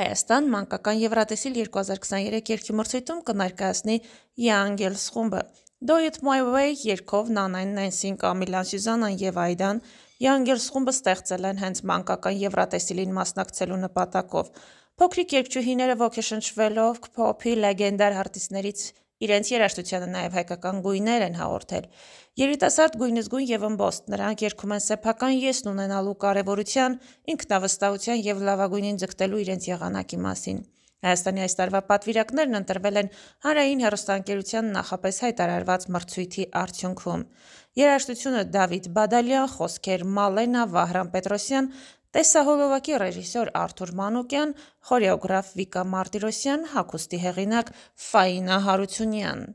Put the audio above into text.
Հայաստան մանկական Եվրատեսիլ 2023 երկի մրցույթում կնարկայացնի Youngels խումբը։ Do It My Way երգով Նանան Նենսին, Կամիլան Սյուզանան եւ Այդան Youngels խումբը ստեղծել են հենց մանկական Եվրատեսիլին մասնակցելու նպատակով։ Փոքրիկ երգչուհիները ոգեշնչվելով K-pop-ի լեգենդար արտիստներից Իրենց երաժշտությանը նաև հայկական գույներ են հաղորդել։ Երիտասարդ գույնզգույն եւ ըմբոստ, նրանք երգում են սեփական եսն ունենալու կարևորության, ինքնավստահության եւ լավագույնին ձգտելու իրենց եղանակի մասին։ Հայաստանի այս տարվա պատվիրակներն ընտրվել են հանրային հերոստանգերության նախապես հայտարարված մրցույթի արդյունքում։ Երաժշտությունը Դավիթ Բադալյան, խոսքեր Մալենա Վահրամ Պետրոսյան, Տեսահոլովակի ռեժիսոր Արթուր Մանուկյան, խորեոգրաֆ Վիկա Մարտիրոսյան, հագուստի հեղինակ Ֆայինա Հարությունյան։